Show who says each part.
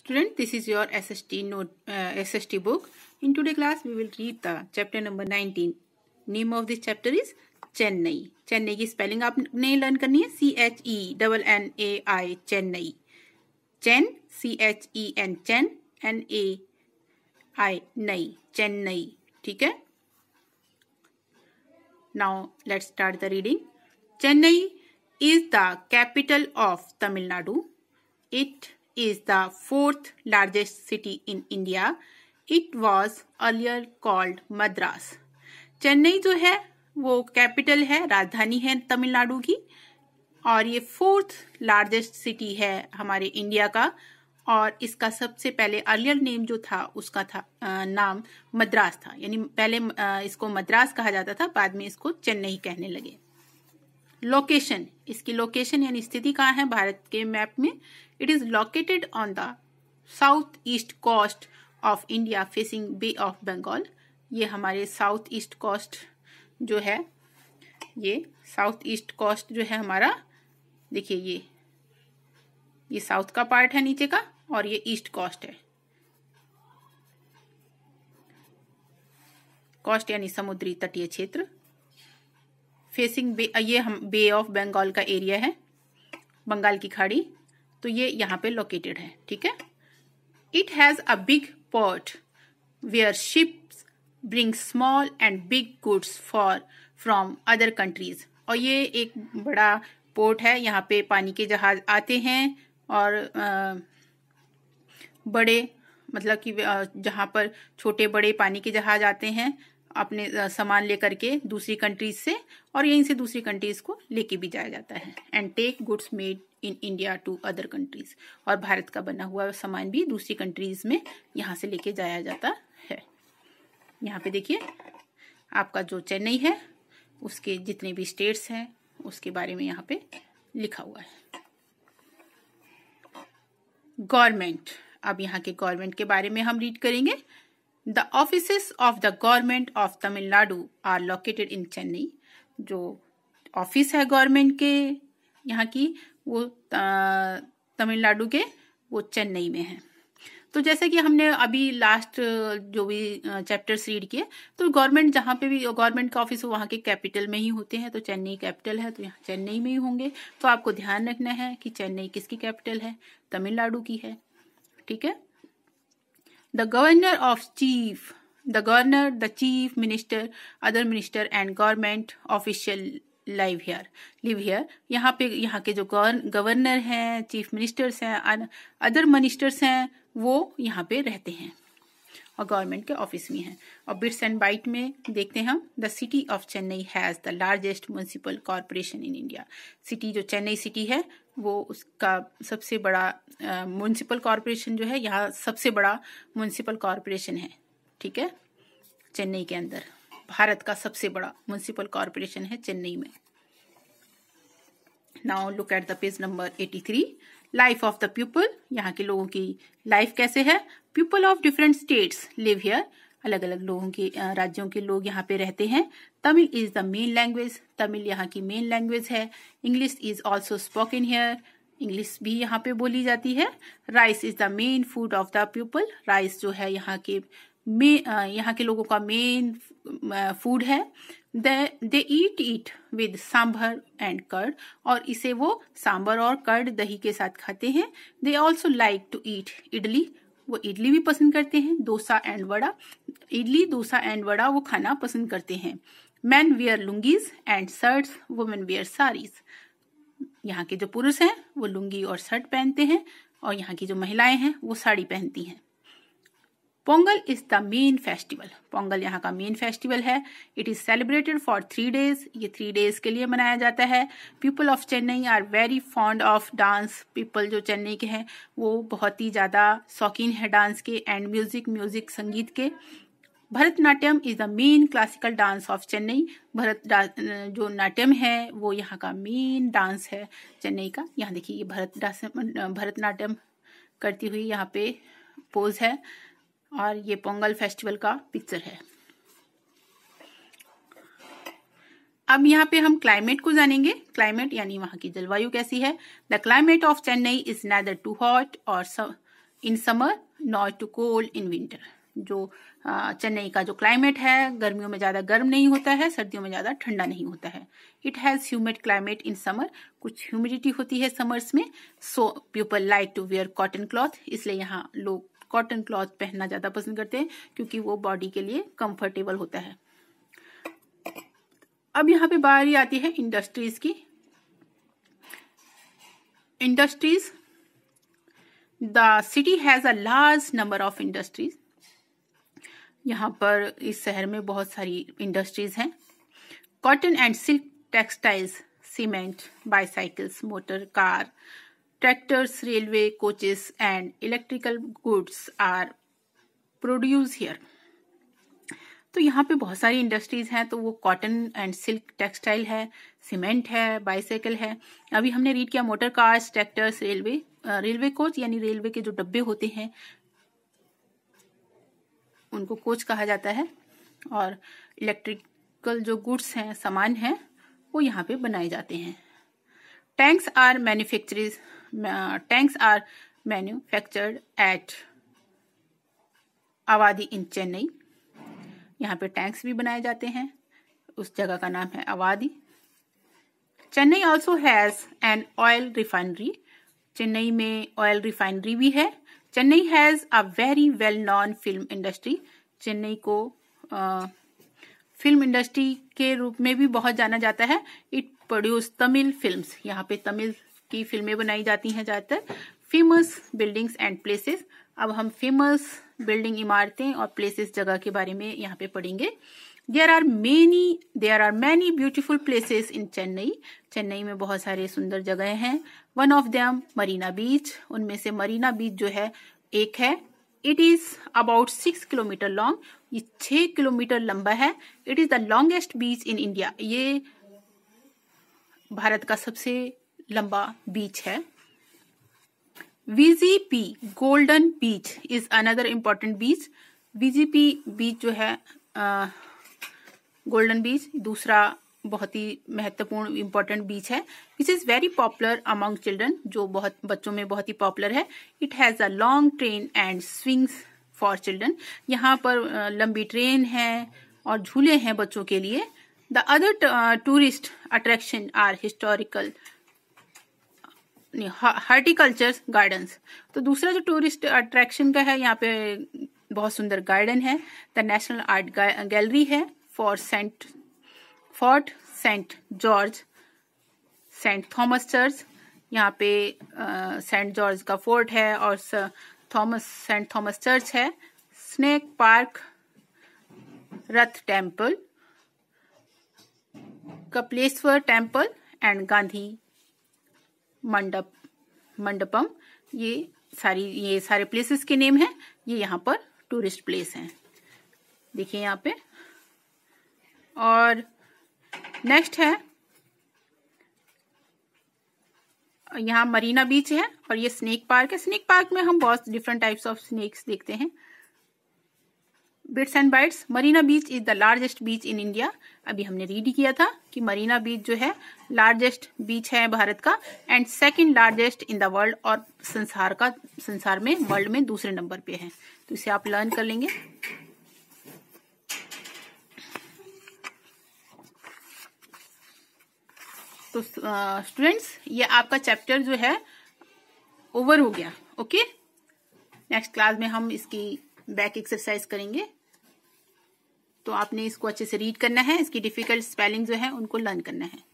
Speaker 1: Student, this is your SST note, uh, SST book. In today class, we will read the chapter number 19. Name of this chapter is Chennai. Chennai ki spelling आपने learn karni hai C H E double N A I Chennai. Chen C H E N Chen N A I nai Chennai. theek hai Now let's start the reading. Chennai is the capital of Tamil Nadu. It is the fourth largest city in India. It was earlier called Madras. Chennai जो है वो capital है राजधानी है तमिलनाडु की और ये fourth largest city है हमारे इंडिया का और इसका सबसे पहले अर्लियर नेम जो था उसका था आ, नाम मद्रास था यानी पहले आ, इसको मद्रास कहा जाता था बाद में इसको चेन्नई कहने लगे लोकेशन इसकी लोकेशन यानी स्थिति कहाँ है भारत के मैप में It is located on the southeast coast of India facing Bay of Bengal. ये हमारे साउथ ईस्ट कोस्ट जो है ये साउथ ईस्ट कोस्ट जो है हमारा देखिए ये ये साउथ का पार्ट है नीचे का और ये ईस्ट कोस्ट है कोस्ट यानी समुद्री तटीय क्षेत्र फेसिंग बे ये हम बे ऑफ बंगाल का एरिया है बंगाल की खाड़ी तो ये यहाँ पे लोकेटेड है ठीक है it has a big port where ships bring small and big goods for from other countries और ये एक बड़ा पोर्ट है यहाँ पे पानी के जहाज आते हैं और आ, बड़े मतलब कि जहाँ पर छोटे बड़े पानी के जहाज आते हैं अपने सामान लेकर के दूसरी कंट्रीज से और यहीं से दूसरी कंट्रीज को लेके भी जाया जाता है and take goods made in India to other countries और भारत का बना हुआ सामान भी दूसरी कंट्रीज में यहाँ से लेके जाया जाता है यहाँ पे देखिए आपका जो चेन्नई है उसके जितने भी स्टेट्स हैं उसके बारे में यहाँ पे लिखा हुआ है गवर्नमेंट अब यहाँ के गवर्नमेंट के बारे में हम रीड करेंगे the office of the government of Tamil Nadu are located in Chennai जो ऑफिस है गवर्नमेंट के यहाँ की वो तमिलनाडु के वो चेन्नई में है तो जैसे कि हमने अभी लास्ट जो भी चैप्टर्स रीड किए तो गवर्नमेंट जहाँ पे भी गवर्नमेंट का ऑफिस वहाँ के कैपिटल में ही होते हैं तो चेन्नई कैपिटल है तो यहाँ चेन्नई में ही होंगे तो आपको ध्यान रखना है कि चेन्नई किसकी कैपिटल है तमिलनाडु की है ठीक है the governor of chief the governor the chief minister other minister and government official live here live here यहाँ पे यहाँ के जो गवर्नर हैं चीफ मिनिस्टर्स हैं अदर मिनिस्टर्स हैं वो यहाँ पे रहते हैं और गवर्नमेंट के ऑफिस में हैं और बिट्स एंड बाइट में देखते हैं हम the city of Chennai has the largest municipal corporation in India city जो चेन्नई सिटी है वो उसका सबसे बड़ा म्यूनसिपल कॉरपोरेशन जो है यहाँ सबसे बड़ा म्यूनसिपल कॉरपोरेशन है ठीक है चेन्नई के अंदर भारत का सबसे बड़ा म्यूनसिपल कॉरपोरेशन है चेन्नई में now look at the page number 83 life of the people यहाँ के लोगों की लाइफ कैसे है people of different states live here अलग अलग लोगों के राज्यों के लोग यहाँ पे रहते हैं Tamil is the main language Tamil यहाँ की मेन लैंग्वेज है English is also spoken here English भी यहाँ पे बोली जाती है rice is the main food of the people rice जो है यहाँ के मे यहाँ के लोगों का मेन फूड है they eat it with sambar and curd और इसे वो सांभर और कर्ड दही के साथ खाते हैं they also like to eat idli वो इडली भी पसंद करते हैं डोसा एंड वड़ा इडली डोसा एंड वड़ा वो खाना पसंद करते हैं man wear lungis and shirts women wear saris यहाँ के जो पुरुष हैं वो लुंगी और शर्ट पहनते हैं और यहाँ की जो महिलाएं हैं वो साड़ी पहनती हैं Pongal is the main festival Pongal यहाँ का मेन फेस्टिवल है it is celebrated for three days ये थ्री डेज के लिए मनाया जाता है people of Chennai are very fond of dance people जो चेन्नई के हैं वो बहुत ही ज़्यादा शौकीन है डांस के एंड म्यूजिक म्यूजिक संगीत के Bharatanatyam is the main classical dance of Chennai Bharat जो नाट्यम है वो यहाँ का मेन डांस है चेन्नई का यहाँ देखिए ये भरत भरतनाट्यम करती हुई यहाँ पे पोज है और ये पोंगल फेस्टिवल का पिक्चर है अब यहाँ पे हम क्लाइमेट को जानेंगे क्लाइमेट यानी वहां की जलवायु कैसी है the climate of Chennai is neither too hot और in summer not too cold in winter जो चेन्नई का जो क्लाइमेट है गर्मियों में ज़्यादा गर्म नहीं होता है सर्दियों में ज़्यादा ठंडा नहीं होता है it has humid climate in summer कुछ ह्यूमिडिटी होती है समर्स में so people like to wear cotton cloth इसलिए यहाँ लोग कॉटन क्लॉथ पहनना ज़्यादा पसंद करते हैं क्योंकि वो बॉडी के लिए कंफर्टेबल होता है अब यहाँ पे बारी आती है इंडस्ट्रीज की industries the city has a large number of industries यहाँ पर इस शहर में बहुत सारी इंडस्ट्रीज हैं cotton and silk textiles cement bicycles motor car Tractors, railway coaches and electrical goods are produced here. तो यहाँ पे बहुत सारी इंडस्ट्रीज हैं तो वो कॉटन एंड सिल्क टेक्सटाइल है सीमेंट है बाइसाइकिल है अभी हमने रीड किया motor cars tractors railway railway coach यानी रेलवे के जो डब्बे होते हैं उनको कोच कहा जाता है और इलेक्ट्रिकल जो गुड्स हैं सामान हैं वो यहाँ पे बनाए जाते हैं tanks are manufacturies tanks are manufactured at Avadi in Chennai यहाँ पे टैंक्स भी बनाए जाते हैं उस जगह का नाम है Avadi Chennai also has an oil refinery Chennai में ऑयल रिफाइनरी भी है Chennai has a very well known film industry Chennai को आ, फिल्म इंडस्ट्री के रूप में भी बहुत जाना जाता है इट प्रोड्यूस तमिल फिल्म्स यहाँ पे तमिल की फिल्में बनाई जाती हैं ज़्यादातर फेमस बिल्डिंग्स एंड प्लेसेस अब हम फेमस बिल्डिंग इमारतें और प्लेसेस जगह के बारे में यहाँ पे पढ़ेंगे there are many there are many beautiful places in Chennai Chennai में बहुत सारे सुंदर जगह हैं one of them Marina beach उनमें से मरीना बीच जो है एक है it is about six kilometre long ये छह किलोमीटर लंबा है it is the longest beach in India ये भारत का सबसे लंबा बीच है VGP golden beach is another important beach VGP beach जो है गोल्डन बीच दूसरा बहुत ही महत्वपूर्ण इम्पोर्टेंट बीच है which is very popular among children जो बहुत बच्चों में बहुत ही पॉपुलर है it has a long train and swings for children यहाँ पर लंबी ट्रेन है और झूले हैं बच्चों के लिए the other tourist attraction are historical horticulture gardens तो दूसरा जो टूरिस्ट अट्रैक्शन का है यहाँ पे बहुत सुंदर गार्डन है द नेशनल आर्ट गैलरी है for saint fort saint George saint Thomas church यहाँ पे सेंट जॉर्ज का फोर्ट है और थॉमस सेंट थॉमस चर्च है snake park rath temple Kapaleshwar temple and Gandhi Mandap Mandapam ये सारी ये सारे प्लेसेस के नेम हैं ये यहाँ पर टूरिस्ट प्लेस हैं देखिए यहाँ पे और नेक्स्ट है यहाँ मरीना बीच है और ये स्नेक पार्क है स्नेक पार्क में हम बहुत डिफरेंट टाइप्स ऑफ स्नेक्स देखते हैं bits and bites Marina beach is the largest beach in India अभी हमने रीड किया था कि मरीना बीच जो है लार्जेस्ट बीच है भारत का and second largest in the world और संसार का संसार में वर्ल्ड में दूसरे नंबर पे है तो इसे आप लर्न कर लेंगे तो स्टूडेंट्स ये आपका चैप्टर जो है ओवर हो गया ओके नेक्स्ट क्लास में हम इसकी बैक एक्सरसाइज करेंगे तो आपने इसको अच्छे से रीड करना है इसकी डिफिकल्ट स्पेलिंग जो है उनको लर्न करना है